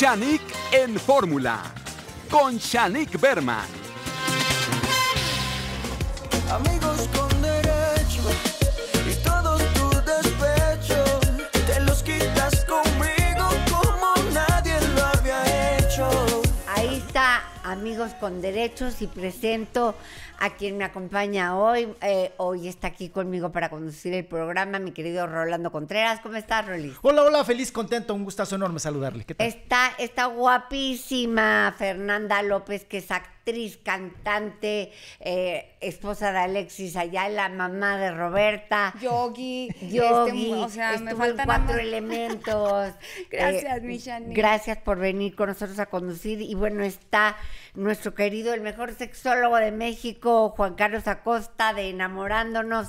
Shanik en fórmula con Shanik Berman. Amigos con derechos y presento a quien me acompaña hoy. Eh, hoy está aquí conmigo para conducir el programa, mi querido Rolando Contreras. ¿Cómo estás, Rolis? Hola, hola, feliz, contento, un gustazo enorme saludarle. ¿Qué tal? Está, está guapísima Fernanda López, que es actriz, cantante, eh, esposa de Alexis Ayala, mamá de Roberta. Yogi. Este, Yogi. o sea, estuvo me faltan cuatro elementos. gracias, eh, Gracias por venir con nosotros a conducir. Y bueno, está nuestro querido, el mejor sexólogo de México, Juan Carlos Acosta, de Enamorándonos,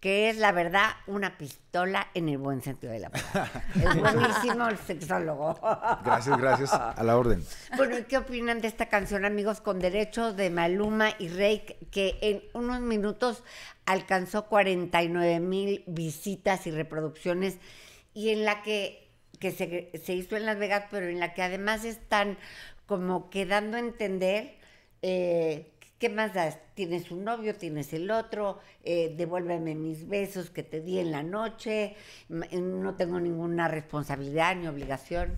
que es, la verdad, una pistola en el buen sentido de la palabra. es buenísimo el sexólogo. gracias, gracias. A la orden. Bueno, ¿y qué opinan de esta canción, amigos, con derechos de Maluma y Rey, que en unos minutos alcanzó 49 mil visitas y reproducciones y en la que que se, se, hizo en Las Vegas, pero en la que además están como quedando a entender eh, ¿qué más das? Tienes un novio, tienes el otro, eh, devuélveme mis besos que te di en la noche, eh, no tengo ninguna responsabilidad ni obligación.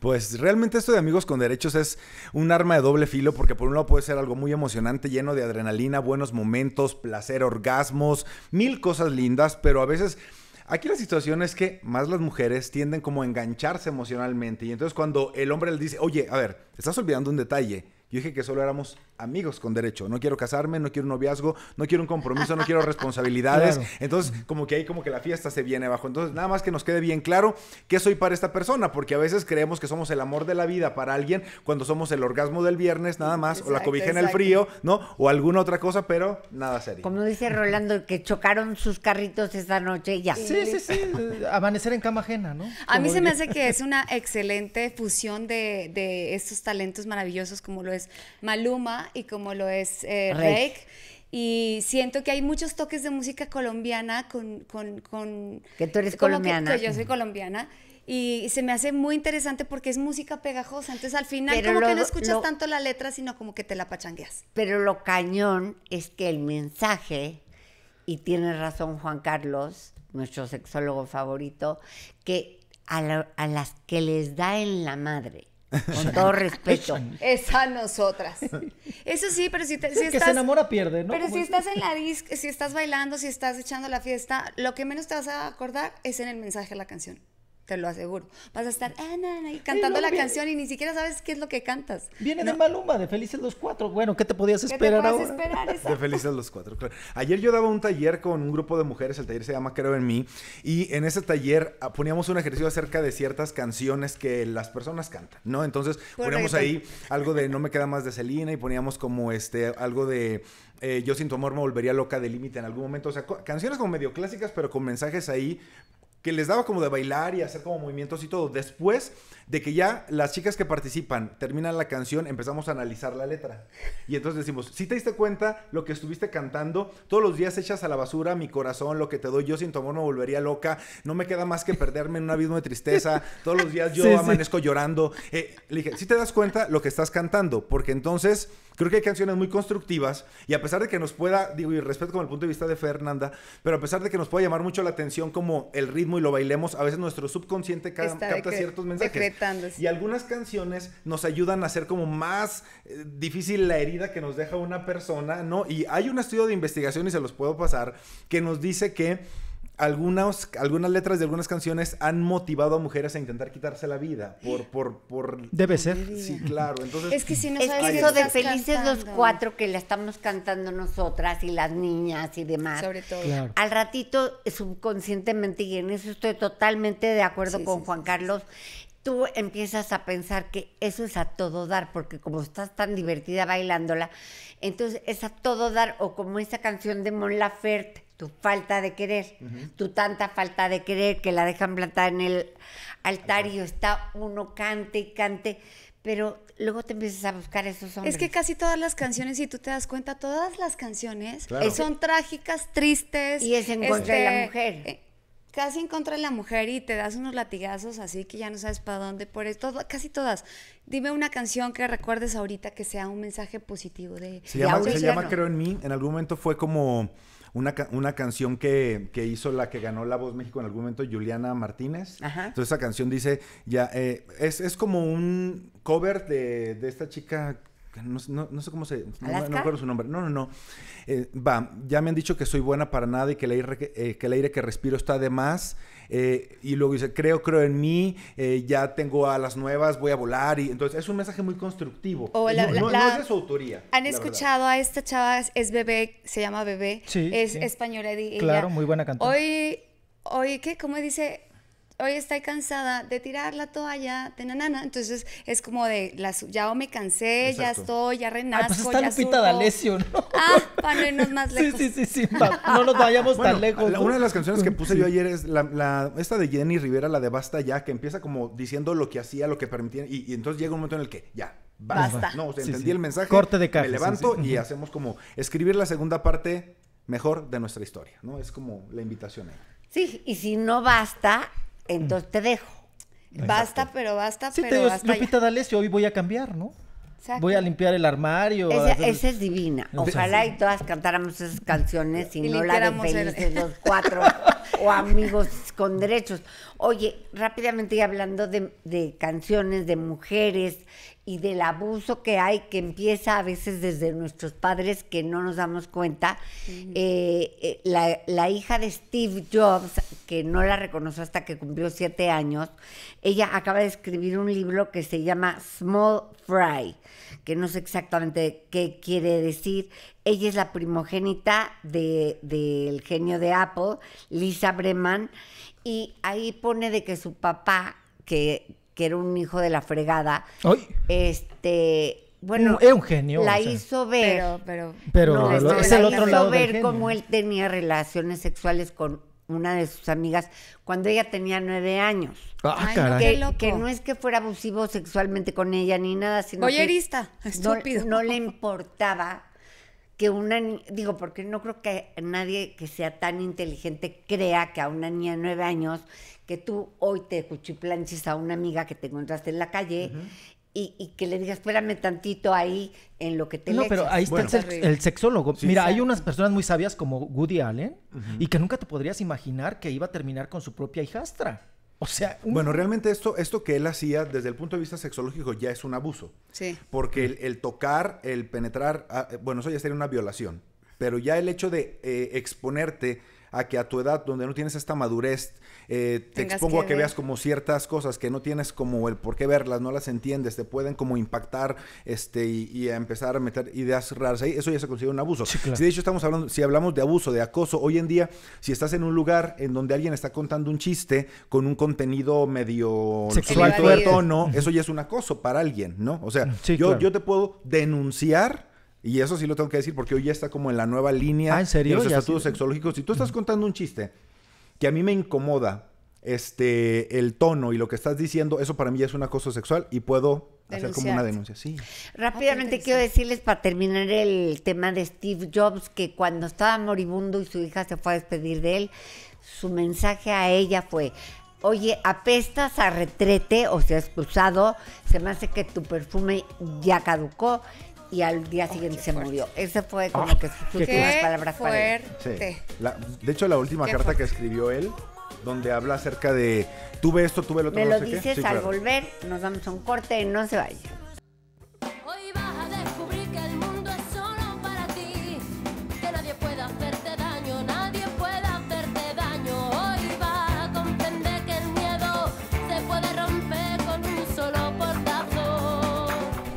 Pues realmente esto de amigos con derechos es un arma de doble filo porque por un lado puede ser algo muy emocionante, lleno de adrenalina, buenos momentos, placer, orgasmos, mil cosas lindas, pero a veces Aquí la situación es que más las mujeres tienden como a engancharse emocionalmente. Y entonces cuando el hombre le dice, oye, a ver, estás olvidando un detalle. Yo dije que solo éramos amigos con derecho. No quiero casarme, no quiero un noviazgo, no quiero un compromiso, no quiero responsabilidades. Entonces, como que ahí como que la fiesta se viene abajo. Entonces, nada más que nos quede bien claro que soy para esta persona, porque a veces creemos que somos el amor de la vida para alguien cuando somos el orgasmo del viernes, nada más, o la cobija en el frío, ¿no? O alguna otra cosa, pero nada serio. Como dice Rolando, que chocaron sus carritos esta noche ya. Sí, sí, sí. Amanecer en cama ajena, ¿no? A mí se me hace que es una excelente fusión de, de estos talentos maravillosos como lo es Maluma, y como lo es eh, Y siento que hay muchos toques de música colombiana con... con, que tú eres colombiana. yo soy colombiana y se me hace muy interesante porque es música pegajosa. Entonces al final como que no escuchas tanto la letra, sino como que te la pachangueas. Pero lo cañón es que el mensaje, y tiene razón Juan Carlos, nuestro sexólogo favorito, que a las que les da en la madre con todo respeto. Es a nosotras. Eso sí, pero si, te, si se enamora pierde, ¿no? Pero si estás en la disc, si estás bailando, si estás echando la fiesta, lo que menos te vas a acordar es en el mensaje de la canción te lo aseguro. Vas a estar ah, cantando la canción y ni siquiera sabes qué es lo que cantas. Viene de Maluma, de Felices los Cuatro. Bueno, ¿qué te podías esperar te ahora? Esperar, de Felices los Cuatro, Ayer yo daba un taller con un grupo de mujeres, el taller se llama Creo en mí, y en ese taller ah, poníamos un ejercicio acerca de ciertas canciones que las personas cantan, ¿no? Entonces poníamos ahí algo de No me queda más de Selena y poníamos como este algo de eh, Yo sin tu amor me volvería loca de límite en algún momento. O sea, canciones como medio clásicas, pero con mensajes ahí que les daba como de bailar y hacer como movimientos y todo. Después de que ya las chicas que participan terminan la canción, empezamos a analizar la letra. Y entonces decimos, si te diste cuenta lo que estuviste cantando, todos los días echas a la basura mi corazón, lo que te doy yo sin tu amor me volvería loca, no me queda más que perderme en un abismo de tristeza, todos los días yo amanezco llorando. Eh, le dije, si te das cuenta lo que estás cantando, porque entonces creo que hay canciones muy constructivas y a pesar de que nos pueda, digo, y respeto con el punto de vista de Fernanda, pero a pesar de que nos pueda llamar mucho la atención como el ritmo y lo bailemos, a veces nuestro subconsciente capta ciertos mensajes. Y algunas canciones nos ayudan a hacer como más eh, difícil la herida que nos deja una persona, ¿no? Y hay un estudio de investigación, y se los puedo pasar, que nos dice que algunas, algunas letras de algunas canciones han motivado a mujeres a intentar quitarse la vida por... por, por... Debe ser. Sí, claro. Entonces, es que si no sabes es que eso de felices los cuatro que le estamos cantando nosotras y las niñas y demás. Sobre todo. Al ratito, eh, subconscientemente, y en eso estoy totalmente de acuerdo con Juan Carlos, tú empiezas a pensar que eso es a todo dar, porque como estás tan divertida bailándola, entonces es a todo dar, o como esa canción de Mon Laferte, tu falta de querer, tu tanta falta de querer que la dejan plantada en el altar y está uno cante y cante, pero luego te empiezas a buscar esos hombres. Es que casi todas las canciones, si tú te das cuenta, todas las canciones son trágicas, tristes. Y es en contra de la este, mujer. Eh, casi en contra de la mujer y te das unos latigazos así que ya no sabes para dónde, por esto, casi todas. Dime una canción que recuerdes ahorita que sea un mensaje positivo de... Se llama, Creo en mí, en algún momento fue como una, una canción que, hizo la que ganó La Voz México en algún momento, Juliana Martínez. Entonces esa canción dice, ya, eh, es, es, como un cover de, de esta chica no, sé cómo se... No, no, recuerdo su nombre. No, no, no. Eh, va, ya me han dicho que soy buena para nada y que el aire que, eh, aire que respiro está de más. Eh, y luego dice, creo, creo en mí, ya tengo alas nuevas, voy a volar. Y entonces es un mensaje muy constructivo. O no, es de su autoría. ¿Han escuchado a esta chava? Es bebé, se llama bebé. Sí, es español, española. claro, muy buena cantante. Hoy, hoy, ¿qué? ¿Cómo dice? hoy estoy cansada de tirar la toalla de nanana. Entonces es como de, la, ya me cansé, ya estoy, ya pues renazco. está ya Lupita Ah, para no irnos más lejos. Sí, sí, sí, sí no nos vayamos tan lejos. una de las canciones que puse yo ayer es la, esta de Jenny Rivera, la de Basta Ya, que empieza como diciendo lo que hacía, lo que permitía. Y, entonces llega un momento en el que ya, basta. No, o sea, entendí el mensaje. Corte de caja. Me levanto y hacemos como escribir la segunda parte mejor de nuestra historia, ¿no? Es como la invitación ahí. Sí, y si no basta, entonces te dejo. Basta, pero basta, pero te digo, basta hoy voy a cambiar, ¿no? Voy a limpiar el armario. Esa, es divina. Ojalá y todas cantáramos esas canciones y, no la de Felices los Cuatro o amigos con derechos. Oye, rápidamente hablando de, canciones de mujeres y del abuso que hay, que empieza a veces desde nuestros padres que no nos damos cuenta, eh, eh, la, la, hija de Steve Jobs, que no la reconoció hasta que cumplió siete años, ella acaba de escribir un libro que se llama Small Fry, que no sé exactamente qué quiere decir, ella es la primogénita del genio de Apple, Lisa Breman, y ahí pone de que su papá, que, que era un hijo de la fregada, este bueno, es La hizo ver, pero, pero, es el otro hizo ver cómo él tenía relaciones sexuales con una de sus amigas cuando ella tenía nueve años. Ah, Que, no es que fuera abusivo sexualmente con ella ni nada, sino que estúpido. no le importaba que una digo, porque no creo que nadie que sea tan inteligente crea que a una niña de nueve años, que tú hoy te cuchiplanches a una amiga que te encontraste en la calle y, que le digas, espérame tantito ahí en lo que te No, pero ahí está el, sexólogo. Mira, hay unas personas muy sabias como Woody Allen y que nunca te podrías imaginar que iba a terminar con su propia hijastra. O sea, bueno, realmente esto, esto que él hacía desde el punto de vista sexológico ya es un abuso. Sí. Porque el, tocar, el penetrar, ah, eh, bueno, eso ya sería una violación. Pero ya el hecho de eh, exponerte a que a tu edad, donde no tienes esta madurez, eh, te expongo a que veas como ciertas cosas que no tienes como el por qué verlas, no las entiendes, te pueden como impactar este, y, empezar a meter ideas raras ahí, eso ya se considera un abuso. Si de hecho estamos hablando, si hablamos de abuso, de acoso, hoy en día, si estás en un lugar en donde alguien está contando un chiste con un contenido medio sexual, no, eso ya es un acoso para alguien, ¿no? O sea, yo, yo te puedo denunciar. Y eso sí lo tengo que decir porque hoy ya está como en la nueva línea ah, de los estatutos sexológicos. Si tú estás contando un chiste que a mí me incomoda este, el tono y lo que estás diciendo, eso para mí es un acoso sexual y puedo hacer como una denuncia, sí. Rápidamente ah, quiero decirles para terminar el tema de Steve Jobs, que cuando estaba moribundo y su hija se fue a despedir de él, su mensaje a ella fue, oye, apestas a retrete, o sea, expulsado, se me hace que tu perfume ya caducó y al día oh, siguiente se murió. Ese fue como ah. que sus últimas palabras para de hecho, la última carta que escribió él, donde habla acerca de tuve esto, tuve lo otro. Me lo no dices al volver, nos damos un corte, no se vaya.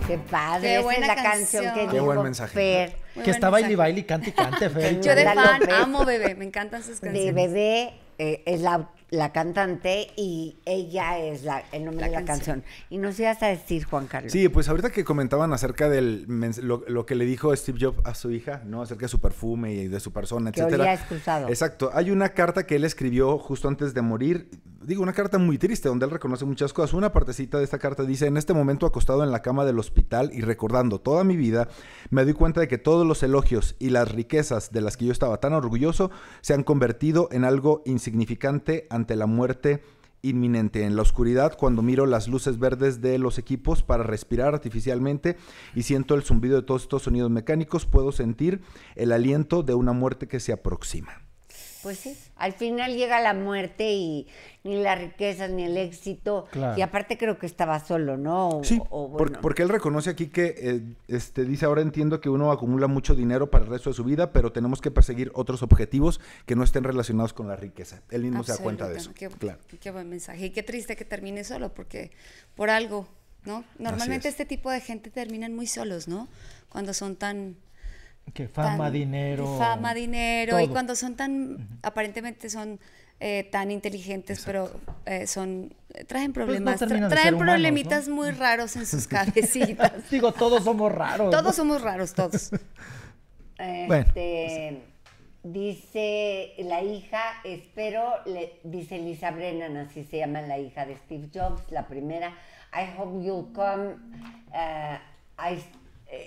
Qué padre, es la canción, que Qué buen mensaje. que está baile y baile y cante y cante, Fer. Yo de fan amo Bebé, me encantan sus De bebé eh, es la, cantante y ella es el nombre de la canción. Y nos ibas a decir, Juan Carlos. Sí, pues ahorita que comentaban acerca de lo, que le dijo Steve Jobs a su hija, ¿no? Acerca de su perfume y de su persona, etcétera. olía excusado. Exacto. Hay una carta que él escribió justo antes de morir digo, una carta muy triste donde él reconoce muchas cosas. Una partecita de esta carta dice, en este momento acostado en la cama del hospital y recordando toda mi vida, me doy cuenta de que todos los elogios y las riquezas de las que yo estaba tan orgulloso se han convertido en algo insignificante ante la muerte inminente. En la oscuridad, cuando miro las luces verdes de los equipos para respirar artificialmente y siento el zumbido de todos estos sonidos mecánicos, puedo sentir el aliento de una muerte que se aproxima. Pues sí, al final llega la muerte y ni la riqueza ni el éxito. Y aparte creo que estaba solo, ¿no? sí, porque, él reconoce aquí que eh, este, dice, ahora entiendo que uno acumula mucho dinero para el resto de su vida, pero tenemos que perseguir otros objetivos que no estén relacionados con la riqueza. Él mismo se da cuenta de eso. claro. qué buen mensaje. Y qué triste que termine solo, porque por algo, ¿no? Normalmente este tipo de gente terminan muy solos, ¿no? Cuando son tan que fama, dinero. Fama, dinero. Y cuando son tan, aparentemente son eh, tan inteligentes, pero eh, son eh, traen pues problemas, traen problemitas muy raros en sus cabecitas. Digo, todos somos raros. todos somos raros, todos. Este, dice la hija, espero, le, dice Lisa Brennan, así se llama la hija de Steve Jobs, la primera. I hope you'll come. Uh, I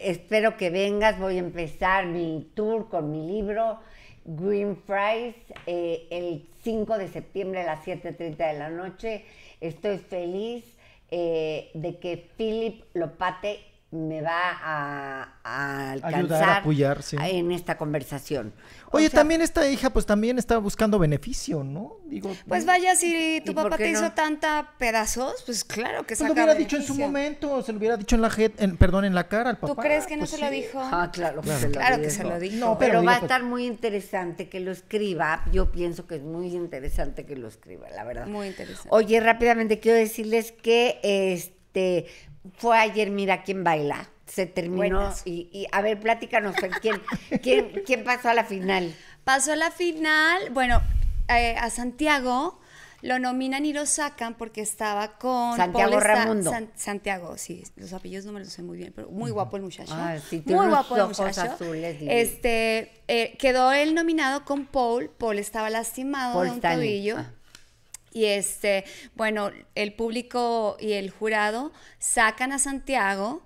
espero que vengas. Voy a empezar mi tour con mi libro Green Fries eh, el 5 de septiembre a las 7.30 de la noche. Estoy feliz eh, de que Philip lo Lopate me va a, alcanzar Ayudar, apoyar, en esta conversación. Oye, también esta hija pues también está buscando beneficio, ¿no? Digo, pues vaya, si tu papá te hizo tanta pedazos, pues claro que se pues lo hubiera dicho en su momento, se lo hubiera dicho en la perdón, en la cara al papá. ¿Tú crees que no pues se lo dijo? Ah, claro, claro, que se lo dijo. pero va a estar pues muy interesante que lo escriba. Yo pienso que es muy interesante que lo escriba, la verdad. Muy interesante. Oye, rápidamente quiero decirles que este fue ayer, mira quién baila. Se terminó. Y, a ver, pláticanos, ¿quién, quién, quién pasó a la final? Pasó a la final, bueno, eh, a Santiago lo nominan y lo sacan porque estaba con Santiago Ramón. Santiago, sí, los apellidos no me los sé muy bien, pero muy guapo el muchacho. Ah, sí, muy guapo el muchacho. este, eh, quedó él nominado con Paul, Paul estaba lastimado de un tobillo. Ah. Y este, bueno, el público y el jurado sacan a Santiago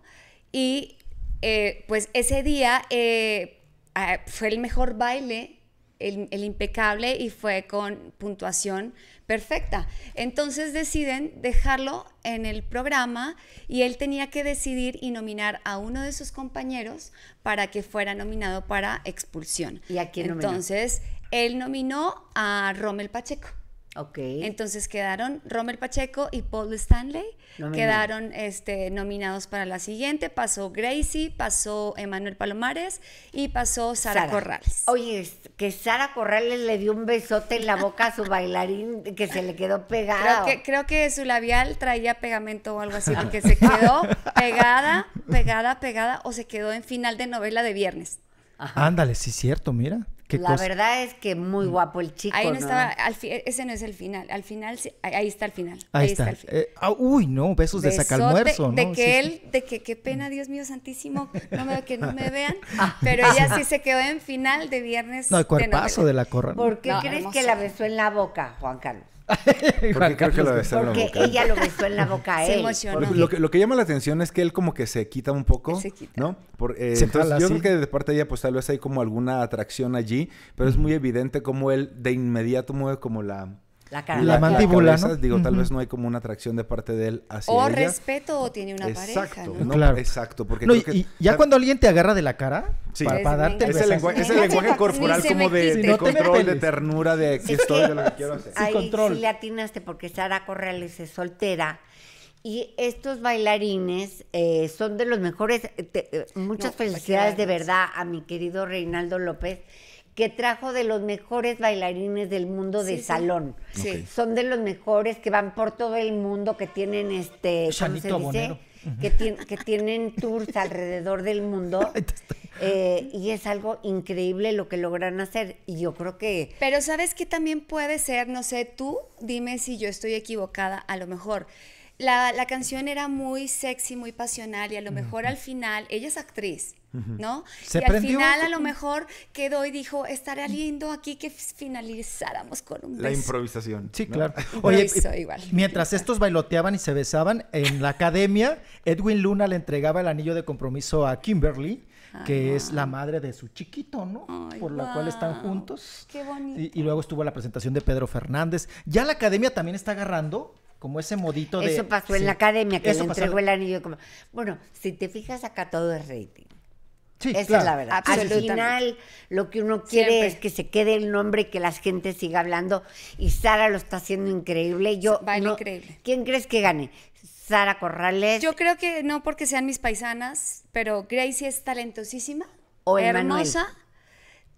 y eh, pues ese día eh, ah, fue el mejor baile, el, impecable y fue con puntuación perfecta. Entonces deciden dejarlo en el programa y él tenía que decidir y nominar a uno de sus compañeros para que fuera nominado para expulsión. ¿Y a quién Entonces, él nominó a Rommel Pacheco. Okay. Entonces quedaron Romer Pacheco y Paul Stanley, quedaron este, nominados para la siguiente. Pasó Gracie, pasó Emanuel Palomares y pasó Sara, Corrales. Oye, que Sara Corrales le dio un besote en la boca a su bailarín que se le quedó pegado. Creo que, su labial traía pegamento o algo así, ah. porque se quedó pegada, pegada, pegada o se quedó en final de novela de viernes. Ándale, sí, cierto, mira la verdad es que muy mm. guapo el chico. Ahí no, estaba, e, ese no es el final. Al final, ahí está el final. Ahí, está. el final. Eh, ah, uy, no, besos de sacalmuerzo, ¿no? De que él, de que qué pena, Dios mío santísimo, no me, que no me vean. Ah. Pero ella ah. sí se quedó en final de viernes. No, el cuerpazo de, la corona. ¿Por qué crees que la besó en la boca, Juan Carlos? Porque creo que lo la Porque ella lo besó en la boca él. Se emocionó. Lo, que, llama la atención es que él como que se quita un poco, se quita. ¿no? Eh, entonces yo creo que de parte de ella pues tal vez hay como alguna atracción allí, pero es muy evidente como él de inmediato mueve como la la cara. La, Digo, tal vez no hay como una atracción de parte de él hacia O respeto o tiene una pareja. Exacto, porque ya cuando alguien te agarra de la cara, para, darte es el, lenguaje, lenguaje corporal como de, control, de ternura, de que estoy, de lo que quiero hacer. Ahí sí le atinaste porque Sara Corrales es soltera. Y estos bailarines eh, son de los mejores. Eh, eh, muchas felicidades de verdad a mi querido Reinaldo López, que trajo de los mejores bailarines del mundo de salón. Son de los mejores que van por todo el mundo, que tienen este, ¿cómo se dice? Que, que, tienen tours alrededor del mundo. Eh, y es algo increíble lo que logran hacer. Y yo creo que... Pero sabes que también puede ser, no sé, tú dime si yo estoy equivocada, a lo mejor la, la, canción era muy sexy, muy pasional y a lo mejor al final, ella es actriz, ¿no? y al final a lo mejor quedó y dijo, estaría lindo aquí que finalizáramos con un beso. La improvisación. Sí, claro. Oye, mientras estos bailoteaban y se besaban, en la academia, Edwin Luna le entregaba el anillo de compromiso a Kimberly que es la madre de su chiquito, ¿no? Por la cual están juntos. Qué bonito. Y, y, luego estuvo la presentación de Pedro Fernández. Ya la academia también está agarrando como ese modito de... Eso pasó en la academia, que se entregó el anillo. Como... Bueno, si te fijas acá todo es rating. Sí, Esa es la verdad. Al final, lo que uno quiere es que se quede el nombre, y que la gente siga hablando. Y Sara lo está haciendo increíble. Yo, increíble. ¿Quién crees que gane? Sara Corrales. Yo creo que no porque sean mis paisanas, pero Gracie es talentosísima, o hermosa.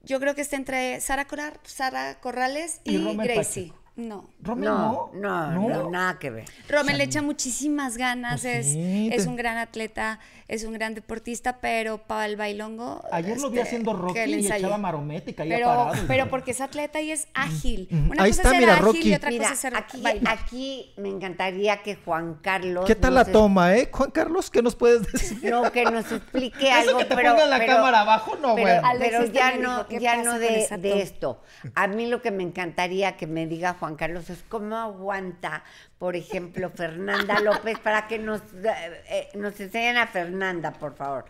Yo creo que está entre Sara, Sara Corrales y, Gracie. No. ¿Romel no? No, no, nada que ver. Romel le echa muchísimas ganas, pues es, es un gran atleta, es un gran deportista, pero para el bailongo. Ayer lo vi este, haciendo Rocky y echaba marometa y pero, Pero porque es atleta y es ágil. Una cosa es ser ágil y otra cosa es ser aquí, aquí me encantaría que Juan Carlos. ¿Qué tal la toma, eh? Juan Carlos, ¿qué nos puedes decir? No, que nos explique Eso algo. Que te pongan la cámara abajo, no, güey. Pero ya no, ya no de, esto. A mí lo que me encantaría que me diga Juan Carlos es cómo aguanta, por ejemplo, Fernanda López para que nos, eh, eh, nos enseñen a Fernanda. Fernanda, por favor.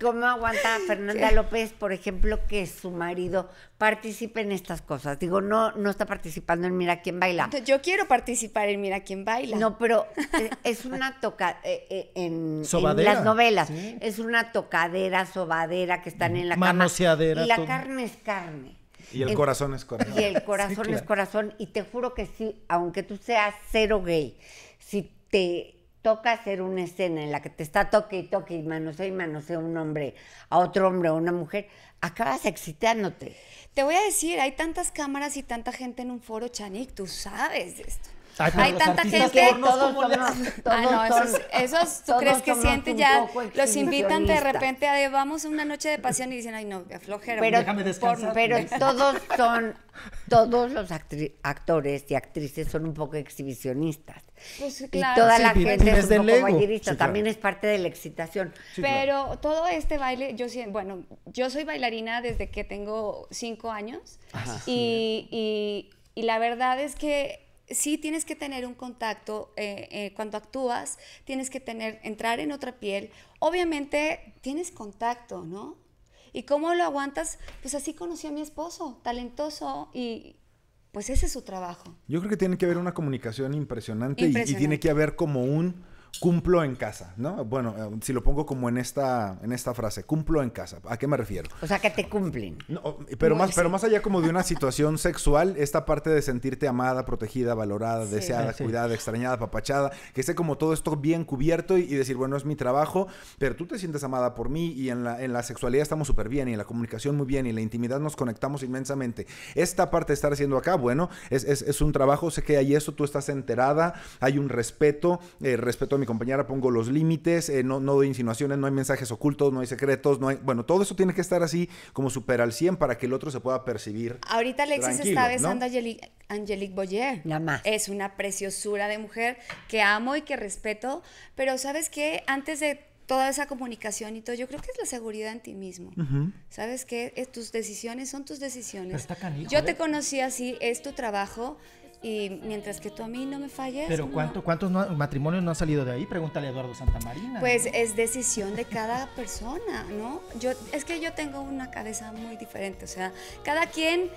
¿Cómo aguanta Fernanda López, por ejemplo, que su marido participe en estas cosas? Digo, no, no está participando en Mira quién baila. Yo quiero participar en Mira quién baila. No, pero eh, es una toca eh, eh, en, las novelas. Es una tocadera, sobadera que están en la Manoseadera. Y la carne es carne. Y el corazón es corazón. Y el corazón es corazón. Y te juro que sí, aunque tú seas cero gay, si te toca hacer una escena en la que te está toque y toque y manoseo y manosea un hombre a otro hombre o una mujer, acabas excitándote. Te voy a decir, hay tantas cámaras y tanta gente en un foro, Chanik, tú sabes de esto hay tanta gente. Todos todos ah, no, esos, ¿tú crees que siente ya. Los invitan de repente a vamos a una noche de pasión y dicen, ay, no, aflojero Pero, déjame pero todos son, todos los actores y actrices son un poco exhibicionistas. Pues, y toda la gente es un poco también es parte de la excitación. pero todo este baile, yo bueno, yo soy bailarina desde que tengo cinco años y, y la verdad es que sí tienes que tener un contacto eh, eh, cuando actúas, tienes que tener, entrar en otra piel. Obviamente tienes contacto, ¿no? ¿Y cómo lo aguantas? Pues así conocí a mi esposo, talentoso y pues ese es su trabajo. Yo creo que tiene que haber una comunicación impresionante, y, tiene que haber como un cumplo en casa, ¿no? Bueno, eh, si lo pongo como en esta, en esta frase, cumplo en casa, ¿a qué me refiero? O sea, que te cumplen. pero, más, pero más allá como de una situación sexual, esta parte de sentirte amada, protegida, valorada, deseada, cuidada, extrañada, papachada, que esté como todo esto bien cubierto y, decir, bueno, es mi trabajo, pero tú te sientes amada por mí y en la, en la sexualidad estamos súper bien y en la comunicación muy bien y la intimidad nos conectamos inmensamente. Esta parte de estar haciendo acá, bueno, es, un trabajo, sé que hay eso, tú estás enterada, hay un respeto, eh, respeto a mi compañera, pongo los límites, eh, no, no doy insinuaciones, no hay mensajes ocultos, no hay secretos, no hay... Bueno, todo eso tiene que estar así como super al 100 para que el otro se pueda percibir. Ahorita Alexis está besando a Angelique, Boyer. Es una preciosura de mujer que amo y que respeto, pero ¿sabes qué? Antes de toda esa comunicación y todo, yo creo que es la seguridad en ti mismo. ¿Sabes qué? tus decisiones son tus decisiones. Yo ¿eh? te conocí así, es tu trabajo y mientras que tú a mí no me falles. Pero ¿cuánto, ¿cuántos matrimonios no han salido de ahí? Pregúntale a Eduardo Santamarina. Pues es decisión de cada persona, ¿no? Yo, es que yo tengo una cabeza muy diferente, o sea, cada quien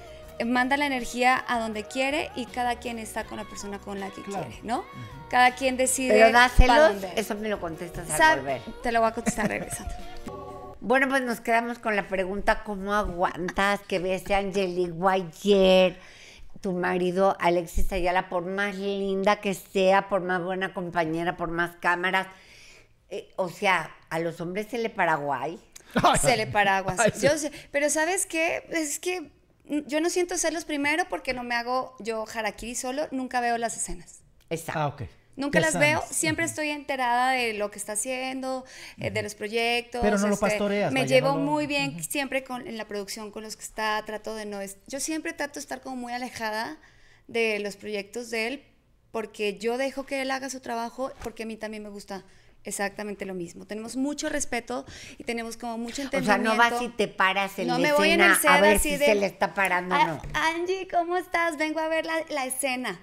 manda la energía a donde quiere y cada quien está con la persona con la que quiere, ¿no? Cada quien decide. Pero dónde. eso me lo contestas al volver. Te lo voy a contestar regresando. Bueno, pues nos quedamos con la pregunta: ¿cómo aguantas que ves a Angelique Guayer? Su marido Alexis Ayala, por más linda que sea, por más buena compañera, por más cámaras, eh, o sea, a los hombres se le paraguay. Se le paraguas. pero ¿sabes qué? Es que yo no siento ser los primero porque no me hago yo Jaraquiri, solo, nunca veo las escenas. Está, Ah, ok. Nunca las veo, siempre estoy enterada de lo que está haciendo, eh, de los proyectos. Pero no lo este, pastoreas. Me llevo muy bien siempre con, en la producción con los que está, trato de no... Yo siempre trato de estar como muy alejada de los proyectos de él porque yo dejo que él haga su trabajo porque a mí también me gusta exactamente lo mismo. Tenemos mucho respeto y tenemos como mucho entendimiento. O sea, no vas y te paras en no la me escena voy en el a ver si se le está parando. Ah, no. Angie, ¿cómo estás? Vengo a ver la, la escena.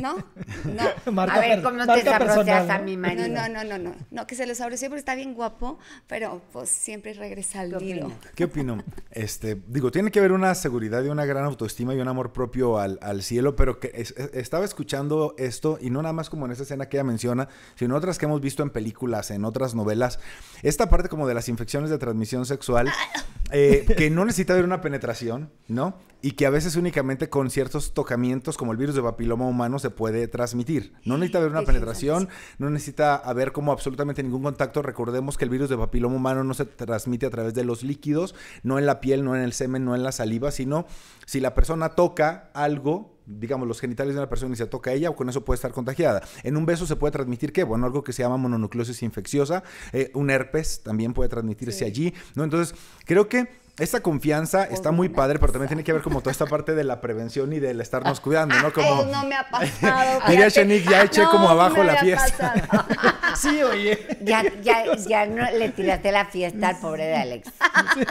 No, no. a ver cómo te a mi marido. No, no, no, no, no. No, que se lo sabrosee porque está bien guapo, pero pues siempre regresa al lío. ¿Qué opino? Este, digo, tiene que haber una seguridad y una gran autoestima y un amor propio al, cielo, pero que estaba escuchando esto y no nada más como en esa escena que ella menciona, sino otras que hemos visto en películas, en otras novelas. Esta parte como de las infecciones de transmisión sexual. Ah, eh, que no necesita haber una penetración, ¿no? Y que a veces únicamente con ciertos tocamientos, como el virus de papiloma humano, se puede transmitir. No necesita haber una penetración, no necesita haber como absolutamente ningún contacto. Recordemos que el virus de papiloma humano no se transmite a través de los líquidos, no en la piel, no en el semen, no en la saliva, sino si la persona toca algo digamos, los genitales de una persona y se toca a ella, o con eso puede estar contagiada. En un beso se puede transmitir, ¿qué? Bueno, algo que se llama mononucleosis infecciosa, eh, un herpes también puede transmitirse allí, ¿no? Entonces, creo que esa confianza está muy padre, pero también tiene que ver como toda esta parte de la prevención y del estarnos ah, cuidando, ¿no? Ah, como... no me ha pasado. ya ah, eché como abajo la fiesta. sí, oye. Ya, no le tiraste la fiesta al pobre de Alex.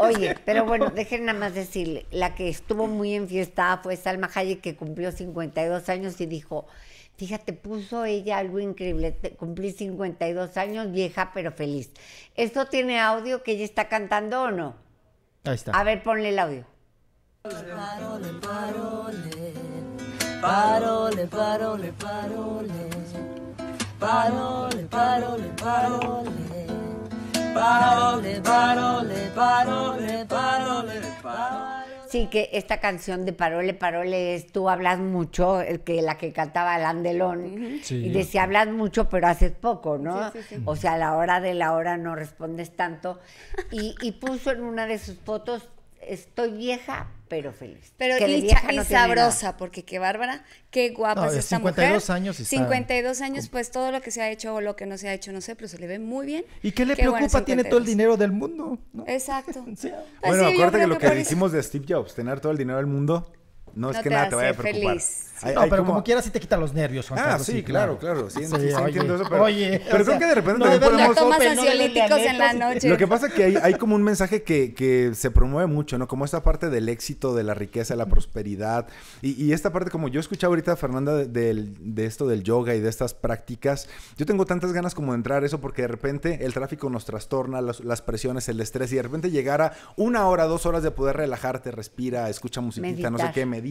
Oye, pero bueno, déjenme nada más decirle, la que estuvo muy enfiestada fue Salma Hayek, que cumplió 52 años y dijo... Fíjate, puso ella algo increíble. Cumplí 52 años, vieja pero feliz. ¿Esto tiene audio que ella está cantando o no? Ahí está. A ver, ponle el audio. Parole, parole, parole, parole, parole, parole, parole, parole, parole, parole, parole, parole, parole. Sí, que esta canción de Parole, Parole es tú hablas mucho, que, la que cantaba Landelón. Y decía, hablas mucho, pero haces poco, ¿no? o sea, a la hora de la hora no respondes tanto. Y, y puso en una de sus fotos, estoy vieja, pero feliz. Pero y, sabrosa, porque qué bárbara, qué guapa esta 52 años. Y 52 años, pues todo lo que se ha hecho o lo que no se ha hecho, no sé, pero se le ve muy bien. ¿Y qué le preocupa? tiene todo el dinero del mundo. Exacto. Pues bueno, acuérdate que lo que, que decimos de Steve Jobs, tener todo el dinero del mundo no, es que nada te vaya a preocupar. Feliz. no, pero como... quieras sí te quita los nervios, Juan Ah, sí, claro, claro. Sí, sí, sí entiendo eso, pero, oye, pero creo que de repente también podemos... No tomas ansiolíticos en la noche. Lo que pasa es que hay, hay como un mensaje que, que, se promueve mucho, ¿no? Como esta parte del éxito, de la riqueza, de la prosperidad. Y, y esta parte, como yo escuchaba ahorita, Fernanda, de, de, esto del yoga y de estas prácticas, yo tengo tantas ganas como de entrar a eso porque de repente el tráfico nos trastorna, las, las presiones, el estrés, y de repente llegar a una hora, dos horas de poder relajarte, respira, escucha musiquita, no sé qué, medir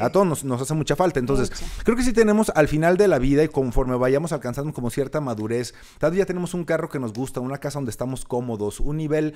a todos nos, hace mucha falta. Entonces, creo que sí tenemos al final de la vida y conforme vayamos alcanzando como cierta madurez, tal vez ya tenemos un carro que nos gusta, una casa donde estamos cómodos, un nivel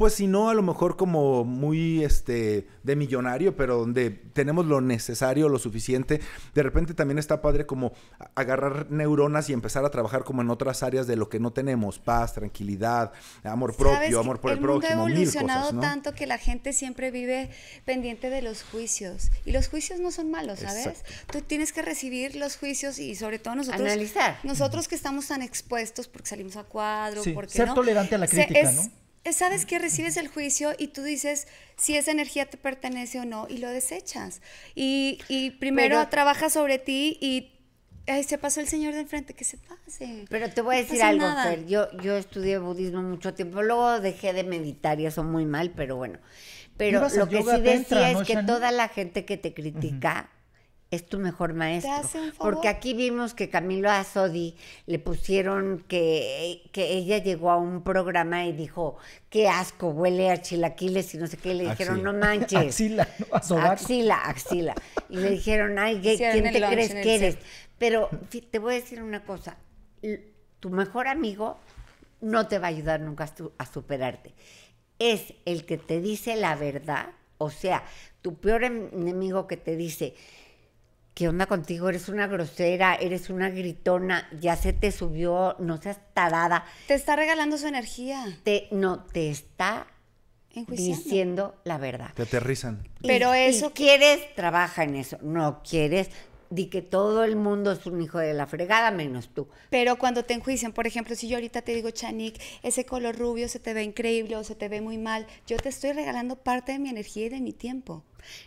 pues si no, a lo mejor como muy este de millonario, pero donde tenemos lo necesario, lo suficiente. De repente también está padre como agarrar neuronas y empezar a trabajar como en otras áreas de lo que no tenemos, paz, tranquilidad, amor propio, amor por el, el ha evolucionado tanto que la gente siempre vive pendiente de los juicios y los juicios no son malos, ¿sabes? Tú tienes que recibir los juicios y sobre todo nosotros analizar. Nosotros que estamos tan expuestos porque salimos a cuadro, porque ser tolerante a la crítica, ¿no? sabes que recibes el juicio y tú dices si esa energía te pertenece o no y lo desechas. Y, primero trabajas sobre ti y se pasó el señor de enfrente, que se pase. Pero te voy a decir algo, Fer. Yo, yo estudié budismo mucho tiempo, luego dejé de meditar y eso muy mal, pero bueno. Pero lo que sí decía es que toda la gente que te critica es tu mejor maestro. Porque aquí vimos que Camilo Azodi le pusieron que, ella llegó a un programa y dijo, qué asco, huele a chilaquiles y no sé qué. Y le dijeron, no manches. axila, axila, axila. Y le dijeron, ay, gay, ¿quién te crees que eres? Pero te voy a decir una cosa, tu mejor amigo no te va a ayudar nunca a superarte. Es el que te dice la verdad, o sea, tu peor em, enemigo que te dice, ¿qué onda contigo? Eres una grosera, eres una gritona, ya se te subió, no seas tarada. Te está regalando su energía. Te, no, te está diciendo la verdad. Te aterrizan. Pero eso. quieres, trabaja en eso. No quieres, di que todo el mundo es un hijo de la fregada menos tú. Pero cuando te enjuician, por ejemplo, si yo ahorita te digo, Chanik, ese color rubio se te ve increíble o se te ve muy mal, yo te estoy regalando parte de mi energía y de mi tiempo.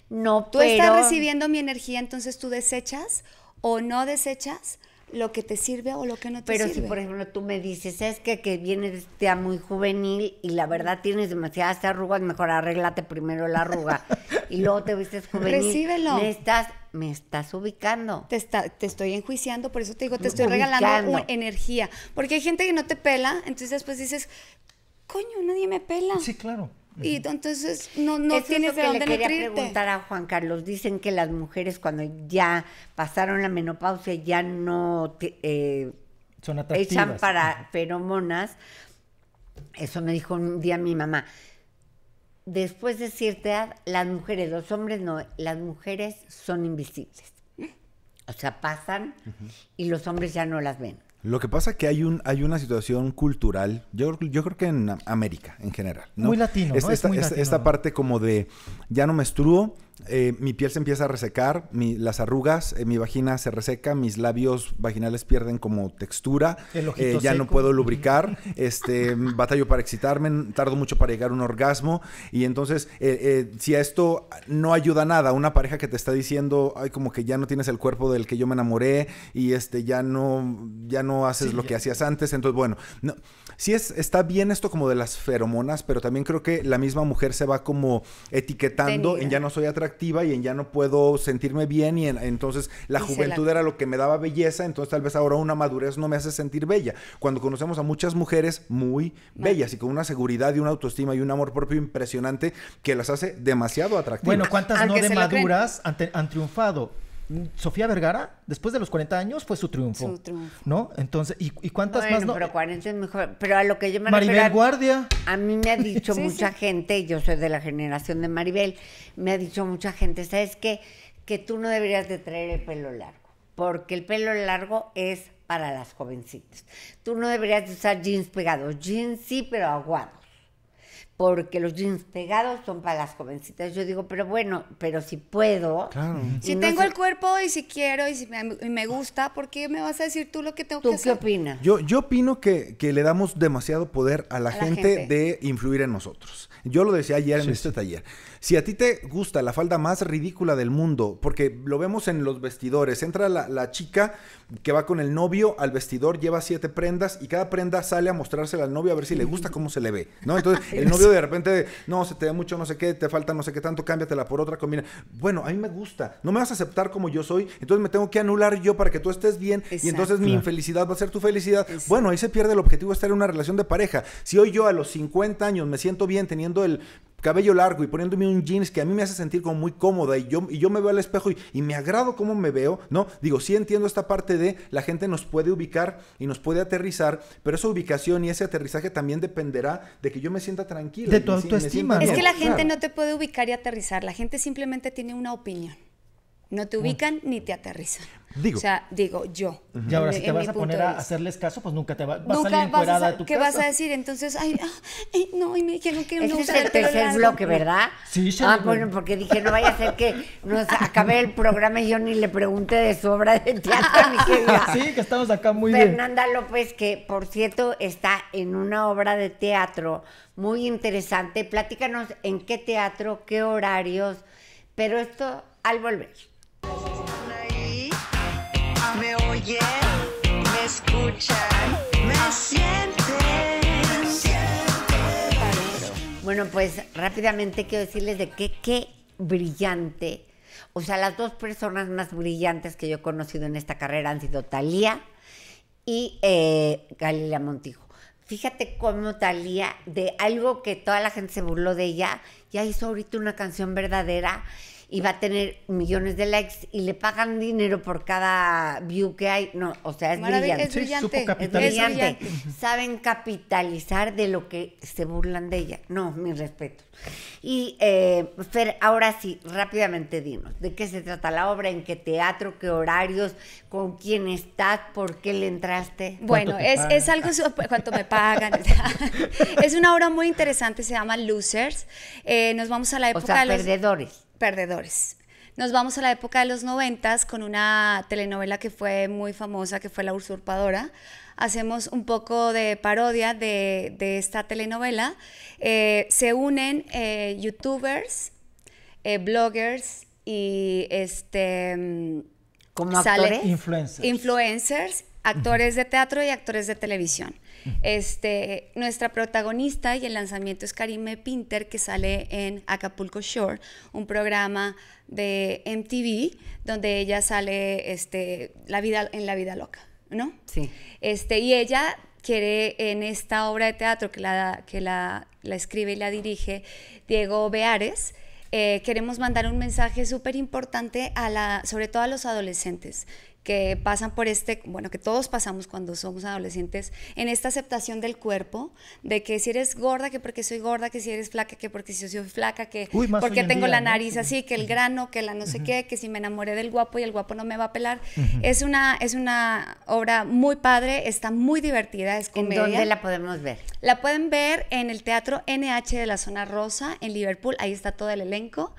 No, Tú estás recibiendo mi energía, entonces tú desechas o no desechas lo que te sirve o lo que no te sirve. Pero si, por ejemplo, tú me dices, es que, que vienes este ya muy juvenil y la verdad tienes demasiadas arrugas, mejor arréglate primero la arruga y luego te vistes juvenil. Recíbelo. Me estás, me estás ubicando. Te, está, te estoy enjuiciando, por eso te digo, te estoy regalando energía. Porque hay gente que no te pela, entonces después dices, coño, nadie me pela. Sí, claro. Y entonces no, no es que de le quería preguntar a Juan Carlos. Dicen que las mujeres cuando ya pasaron la menopausia ya no eh, Son echan para feromonas. Eso me dijo un día mi mamá. Después de cierta edad, las mujeres, los hombres no, las mujeres son invisibles. O sea, pasan y los hombres ya no las ven. Lo que pasa es que hay, un, hay una situación cultural, yo, yo creo que en América en general. Muy latino, ¿no? Esta, esta, parte como de, ya no estruo eh, mi piel se empieza a resecar, las arrugas, eh, mi vagina se reseca, mis labios vaginales pierden como textura, eh, ya no puedo lubricar, este, batallo para excitarme, tardo mucho para llegar a un orgasmo y entonces eh, si a esto no ayuda nada, una pareja que te está diciendo, ay como que ya no tienes el cuerpo del que yo me enamoré y este ya no ya no haces lo que hacías antes, entonces bueno, no, sí es está bien esto como de las feromonas, pero también creo que la misma mujer se va como etiquetando en ya no soy atractiva y en ya no puedo sentirme bien y en, entonces la juventud era lo que me daba belleza, entonces tal vez ahora una madurez no me hace sentir bella. Cuando conocemos a muchas mujeres muy bellas y con una seguridad y una autoestima y un amor propio impresionante que las hace demasiado atractivas. Bueno, ¿cuántas no de maduras han triunfado? Sofía Vergara, después de los 40 años, fue su triunfo. Su triunfo. ¿No? Entonces, ¿y, cuántas más no? Pero 40 es mejor. Pero a lo que yo me Maribel Guardia. A mí me ha dicho mucha gente, yo soy de la generación de Maribel, me ha dicho mucha gente, ¿sabes qué? Que tú no deberías de traer el pelo largo. Porque el pelo largo es para las jovencitas. Tú no deberías de usar jeans pegados. Jeans sí, pero aguados porque los jeans pegados son para las jovencitas. Yo digo, pero bueno, pero si puedo. Si tengo el cuerpo y si quiero y si me, gusta, ¿por qué me vas a decir tú lo que tengo que hacer? qué opinas? Yo, yo opino que, le damos demasiado poder a la, gente, de influir en nosotros. Yo lo decía ayer en este taller. Si a ti te gusta la falda más ridícula del mundo, porque lo vemos en los vestidores, entra la, la chica que va con el novio al vestidor, lleva siete prendas y cada prenda sale a mostrársela al novio a ver si le gusta cómo se le ve. Entonces, el novio de repente, no, se te da mucho, no sé qué, te falta no sé qué tanto, cámbiatela por otra combina. Bueno, a mí me gusta, no me vas a aceptar como yo soy, entonces me tengo que anular yo para que tú estés bien y entonces mi infelicidad va a ser tu felicidad. Bueno, ahí se pierde el objetivo de estar en una relación de pareja. Si hoy yo a los 50 años me siento bien teniendo el cabello largo y poniéndome un jeans que a mí me hace sentir como muy cómoda y yo, y yo me veo al espejo y, me agrado cómo me veo, ¿no? Digo, sí entiendo esta parte de la gente nos puede ubicar y nos puede aterrizar, pero esa ubicación y ese aterrizaje también dependerá de que yo me sienta tranquila. De tu autoestima. Es que la gente no te puede ubicar y aterrizar, la gente simplemente tiene una opinión no te ubican ni te aterrizan. Digo. O sea, digo yo. Ya Y ahora, si te vas a poner a hacerles caso, pues nunca te va, vas a salir encuerada a, de tu ¿Qué vas a decir? Entonces, ay, ah, no, y me dijeron que no. Ese es el tercer bloque, ¿verdad? Sí, sí. Ah, bueno, porque dije, no vaya a ser que nos acabe el programa y yo ni le pregunte de su obra de teatro, Sí, que estamos acá muy bien. Fernanda López, que por cierto está en una obra de teatro muy interesante. Platícanos en qué teatro, qué horarios, pero esto al volver me me Bueno, pues rápidamente quiero decirles de qué qué brillante. O sea, las dos personas más brillantes que yo he conocido en esta carrera han sido Talía y eh, Galilea Montijo. Fíjate cómo Talía, de algo que toda la gente se burló de ella, ya hizo ahorita una canción verdadera y va a tener millones de likes y le pagan dinero por cada view que hay. No, o sea, es brillante. Es brillante. Saben capitalizar de lo que se burlan de ella. No, mi respeto. Y eh, Fer, ahora sí, rápidamente dinos, ¿de qué se trata la obra? ¿En qué teatro? ¿Qué horarios? ¿Con quién estás? ¿Por qué le entraste? Bueno, es, es, algo, ¿cuánto me pagan? es una obra muy interesante, se llama Losers. Eh, nos vamos a la época o sea, de los... Perdedores perdedores. Nos vamos a la época de los noventas con una telenovela que fue muy famosa, que fue La Usurpadora. Hacemos un poco de parodia de, esta telenovela. Eh, se unen eh, youtubers, eh, bloggers y este... Mm, Como Influencers. Influencers actores de teatro y actores de televisión. Este, nuestra protagonista y el lanzamiento es Karime Pinter, que sale en Acapulco Shore, un programa de MTV donde ella sale este, la vida, en la vida loca, ¿no? Sí. Este, y ella quiere en esta obra de teatro que la, que la, escribe y la dirige Diego Beares, eh, queremos mandar un mensaje súper importante, sobre todo a los adolescentes, que pasan por este, bueno, que todos pasamos cuando somos adolescentes, en esta aceptación del cuerpo, de que si eres gorda, que porque soy gorda, que si eres flaca, que porque soy flaca, que porque tengo la nariz así, que el grano, que la no sé qué, que si me enamoré del guapo y el guapo no me va a pelar. es, una, es una obra muy padre, está muy divertida, es comedia. ¿En dónde la podemos ver? La pueden ver en el Teatro NH de la Zona Rosa, en Liverpool, ahí está todo el elenco.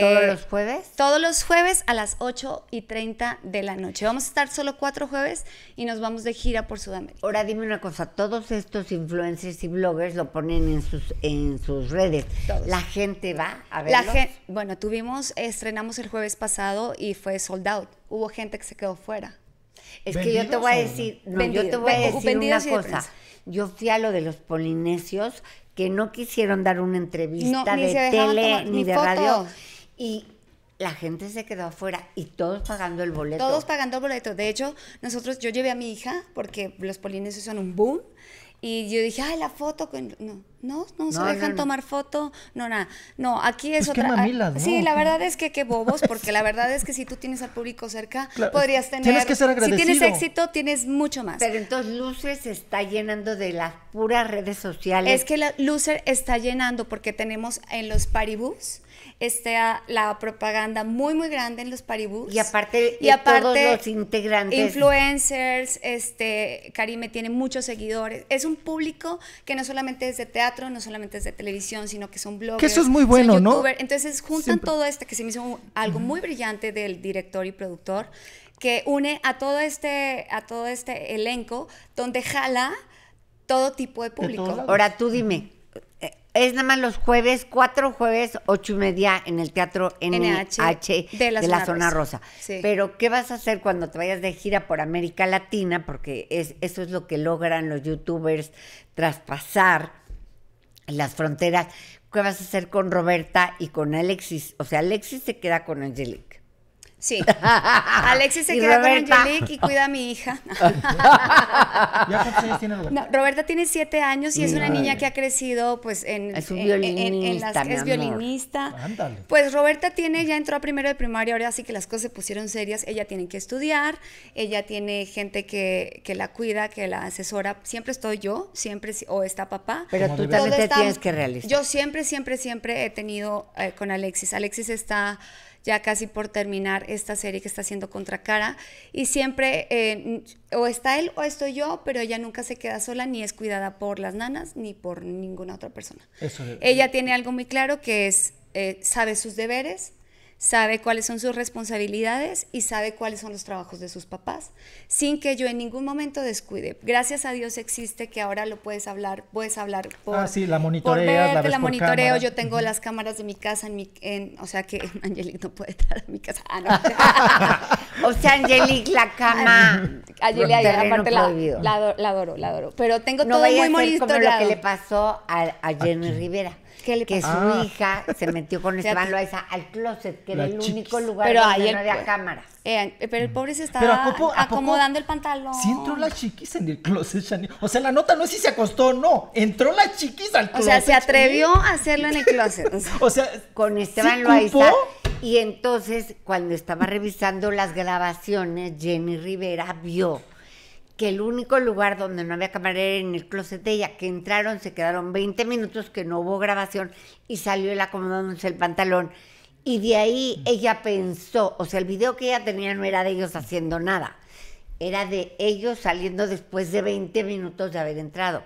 ¿Todos eh, los jueves? Todos los jueves a las 8 y 30 de la noche. Vamos a estar solo cuatro jueves y nos vamos de gira por Sudamérica. Ahora dime una cosa, todos estos influencers y bloggers lo ponen en sus, en sus redes. ¿La gente va a verlos? bueno, tuvimos, estrenamos el jueves pasado y fue sold out. Hubo gente que se quedó fuera. Es que yo te voy a decir, no, yo te voy a decir una cosa. Yo fui a lo de los polinesios que no quisieron dar una entrevista de tele ni, de radio y la gente se quedó afuera y todos pagando el boleto. Todos pagando el boleto. De hecho, nosotros, yo llevé a mi hija porque los polinesios son un boom. Y yo dije, ay, la foto. No, no, no, se dejan tomar foto. No, nada. No, aquí es otra. Sí, la verdad es que qué bobos, porque la verdad es que si tú tienes al público cerca, podrías tener. Tienes que ser agradecido. Si tienes éxito, tienes mucho más. Pero entonces Lucer se está llenando de las puras redes sociales. Es que la Lucer está llenando porque tenemos en los paribus este la propaganda muy, muy grande en los paribus. Y aparte, y todos los integrantes. Influencers, este, Karime tiene muchos seguidores. Es un público que no solamente es de teatro, no solamente es de televisión, sino que son bloggers. Que eso es muy bueno, ¿no? Entonces juntan todo esto que se me hizo algo muy brillante del director y productor que une a todo este, a todo este elenco donde jala todo tipo de público. Ahora tú dime, es nada más los jueves, cuatro jueves, ocho y media en el Teatro NH, de la, Zona, Rosa. Pero, ¿qué vas a hacer cuando te vayas de gira por América Latina? Porque es, eso es lo que logran los youtubers, traspasar las fronteras. ¿Qué vas a hacer con Roberta y con Alexis? O sea, Alexis se queda con Angelique. Sí. Alexis se queda con Angelique y cuida a mi hija. ¿Ya tiene Roberta? Roberta tiene siete años y es una niña que ha crecido, pues, en. Es En, las, es violinista. Ándale. Pues Roberta tiene, ya entró a primero de primaria, ahora sí que las cosas se pusieron serias. Ella tiene que estudiar, ella tiene gente que, que la cuida, que la asesora. Siempre estoy yo, siempre, o está papá. Pero tú también te tienes que realizar. Yo siempre, siempre, siempre he tenido eh, con Alexis. Alexis está ya casi por terminar esta serie que está haciendo contra Y siempre eh, o está él o estoy yo, pero ella nunca se queda sola ni es cuidada por las nanas ni por ninguna otra persona. Ella tiene algo muy claro que es, eh, sabe sus deberes, sabe cuáles son sus responsabilidades y sabe cuáles son los trabajos de sus papás, sin que yo en ningún momento descuide. Gracias a Dios existe que ahora lo puedes hablar, puedes hablar por... Ah, sí, la monitoreo. la, ves la monitoreo, yo tengo las cámaras de mi casa en mi... o sea que Angelic no puede entrar a mi casa. Ah, no. o sea, Angelic la cama... aparte la, la, la adoro, la adoro. Pero tengo todo muy como lo que le pasó a, a Jenny Rivera que su hija se metió con Esteban Loaiza al closet, que era el único lugar pero donde no había pues, cámara. Eh, eh, pero el pobre se estaba acomodando el pantalón. Sí entró la chiquis en el closet, Shani. O sea, la nota no es si se acostó o no. Entró la chiquis al closet. O sea, se atrevió a hacerlo en el closet. O sea, con Esteban Loaiza. Y entonces, cuando estaba revisando las grabaciones, Jenny Rivera vio que el único lugar donde no había camarera en el closet de ella, que entraron, se quedaron 20 minutos, que no hubo grabación y salió él acomodándose el pantalón. Y de ahí ella pensó, o sea, el video que ella tenía no era de ellos haciendo nada, era de ellos saliendo después de 20 minutos de haber entrado.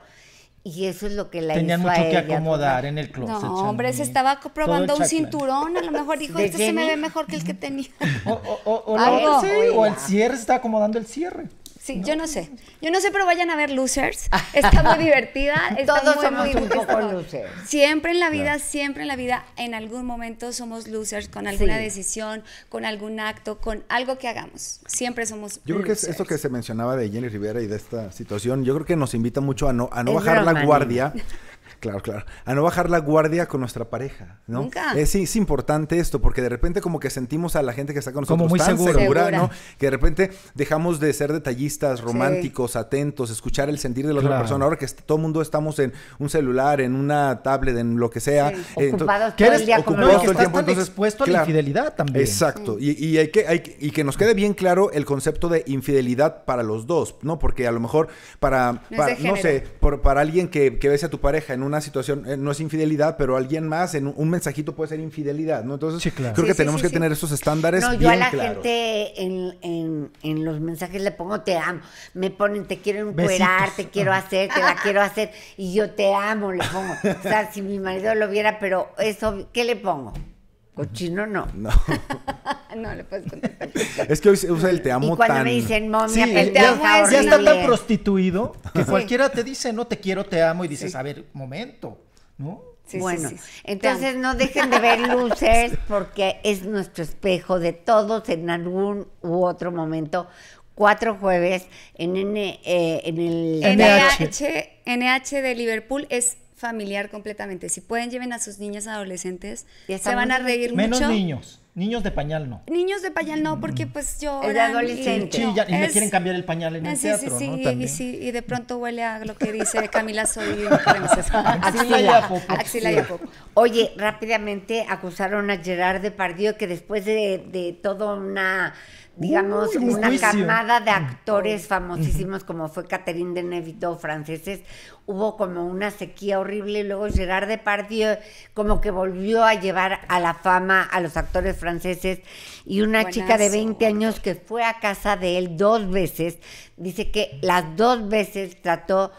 Y eso es lo que la hizo a ella, que acomodar en el closet. No, hombre, se estaba probando un cinturón. A lo mejor dijo, este se me ve mejor que el que tenía. O, el cierre, se está acomodando el cierre. Sí, yo no sé. Yo no sé, pero vayan a ver Losers. Está muy divertida. Todos muy, somos un poco losers. Siempre en la vida, siempre en la vida, en algún momento somos losers con alguna decisión, con algún acto, con algo que hagamos. Siempre somos Yo creo que es esto que se mencionaba de Jenny Rivera y de esta situación, yo creo que nos invita mucho a no, a no bajar la guardia. Claro, claro. A no bajar la guardia con nuestra pareja, ¿no? Nunca. Es, importante esto, porque de repente como que sentimos a la gente que está con nosotros como muy tan ¿no? Que de repente dejamos de ser detallistas, románticos, atentos, escuchar el sentir de la otra persona. Ahora que todo el mundo estamos en un celular, en una tablet, en lo que sea. Sí. Tan expuesto a la infidelidad también. Exacto. Y, hay que, hay, y que nos quede bien claro el concepto de infidelidad para los dos, ¿no? Porque a lo mejor para, no, sé, para alguien que, que a tu pareja en un una situación, eh, no es infidelidad, pero alguien más, en un, mensajito puede ser infidelidad, ¿no? Entonces, creo que tenemos que tener esos estándares. No, yo a la gente en, en, los mensajes le pongo te amo, me ponen te quiero encuerar, te quiero hacer, te la quiero hacer, y yo te amo, le pongo. O sea, si mi marido lo viera, pero eso, ¿qué le pongo? Cochino no. No. no le puedes contestar. Es que hoy se usa el te amo y cuando me dicen momia, el te amo ya, está tan prostituido que cualquiera te dice no te quiero, te amo y dices, a ver, momento, ¿no? bueno, entonces no dejen de ver luces porque es nuestro espejo de todos en algún u otro momento. Cuatro jueves en, N, eh, en el NH. NH de Liverpool es familiar completamente. Si pueden, lleven a sus niñas adolescentes. Se van a reír mucho. Menos niños. Niños de pañal no. Niños de pañal no, porque mm. pues yo... Es adolescente. y me quieren cambiar el pañal en el sí, teatro, sí, sí, y, sí, y de pronto huele a lo que dice Camila Soy. Axila y a poco. Axila y a poco. Oye, rápidamente acusaron a Gerard de Pardío que después de, de toda una digamos, una camada de actores famosísimos como fue Catherine de y franceses, hubo como una sequía horrible y luego de Depardieu como que volvió a llevar a la fama a los actores franceses y una chica de 20 años que fue a casa de él dos veces, dice que las dos veces trató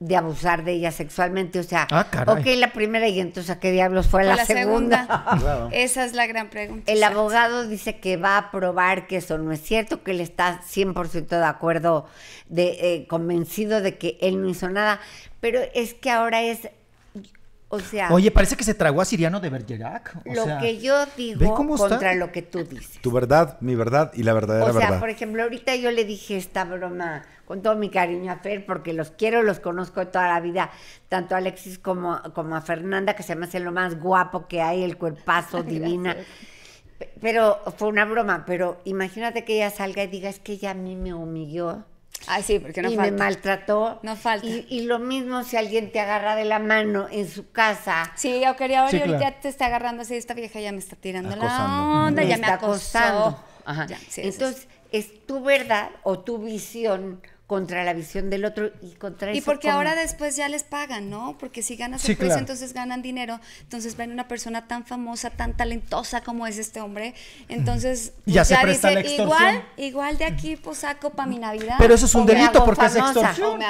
de abusar de ella sexualmente. O sea, ah, ok, la primera y entonces a qué diablos fue, la, segunda. Esa es la gran pregunta. El abogado dice que va a probar que eso no es cierto, que él está 100% de acuerdo, de, eh, convencido de que él no hizo nada, pero es que ahora es o sea. Oye, parece que se tragó a Siriano de Bergerac. lo que yo digo contra lo que tú dices. Tu verdad, mi verdad y la verdadera verdad. O sea, por ejemplo, ahorita yo le dije esta broma con todo mi cariño a Fer, porque los quiero, los conozco de toda la vida, tanto a Alexis como, como a Fernanda, que se me hace lo más guapo que hay, el cuerpazo divina. Pero fue una broma, pero imagínate que ella salga y diga, es que ella a mí me humilló Ay, sí, porque no y me maltrató. No falta. Y, y, lo mismo si alguien te agarra de la mano en su casa. Sí, yo quería, ahorita te está agarrando así, esta vieja ya me está tirando la onda, ya me acosó. Acosando. Entonces, es tu verdad o tu visión contra la visión del otro y contra y porque ahora después ya les pagan no porque si ganas el entonces ganan dinero entonces ven una persona tan famosa tan talentosa como es este hombre entonces ya, pues se dice igual igual de aquí pues saco para mi navidad pero eso es un delito porque es extorsión o me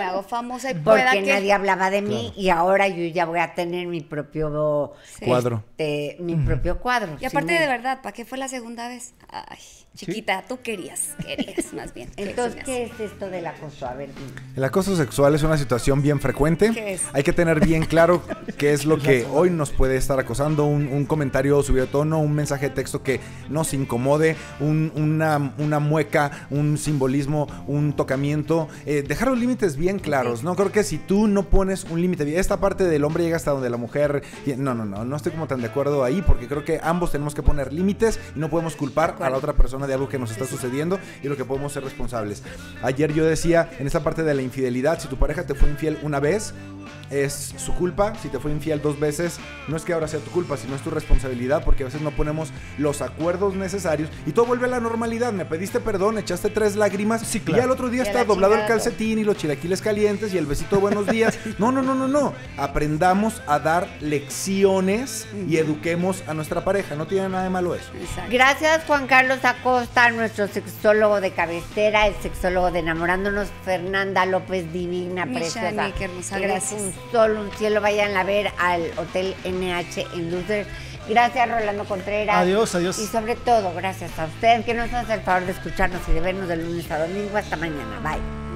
hago, famosa y porque que... nadie hablaba de mí y ahora yo ya voy a tener mi propio este, cuadro mi propio cuadro y aparte de verdad para qué fue la segunda vez ay chiquita tú querías querías más bien entonces qué es del acoso? A ver, El acoso sexual es una situación bien frecuente. Hay que tener bien claro qué es lo que hoy nos puede estar acosando. Un, comentario subido de tono, un mensaje de texto que nos incomode, una, mueca, un simbolismo, un tocamiento. Eh, dejar los límites bien claros, ¿no? Creo que si tú no pones un límite, esta parte del hombre llega hasta donde la mujer... No, no, no, no estoy como tan de acuerdo ahí porque creo que ambos tenemos que poner límites y no podemos culpar a la otra persona de algo que nos está sucediendo y lo que podemos ser responsables. Ayer yo decía en esa parte de la infidelidad, si tu pareja te fue infiel una vez, es su culpa. Si te fue infiel dos veces, no es que ahora sea tu culpa, sino es tu responsabilidad, porque a veces no ponemos los acuerdos necesarios y todo vuelve a la normalidad. Me pediste perdón, echaste tres lágrimas y al otro día está doblado el calcetín y los chilaquiles calientes y el besito buenos días. No, no, no, no, no. Aprendamos a dar lecciones y eduquemos a nuestra pareja. No tiene nada de malo eso. Gracias, Juan Carlos Acosta, nuestro sexólogo de cabecera, el sexólogo de Enamorándonos, Fernanda López Divina, solo un cielo. Vayan a ver al Hotel NH en Gracias, Rolando Contreras. Adiós, adiós. Y sobre todo, gracias a ustedes que nos hacen el favor de escucharnos y de vernos de lunes a domingo. Hasta mañana. Bye.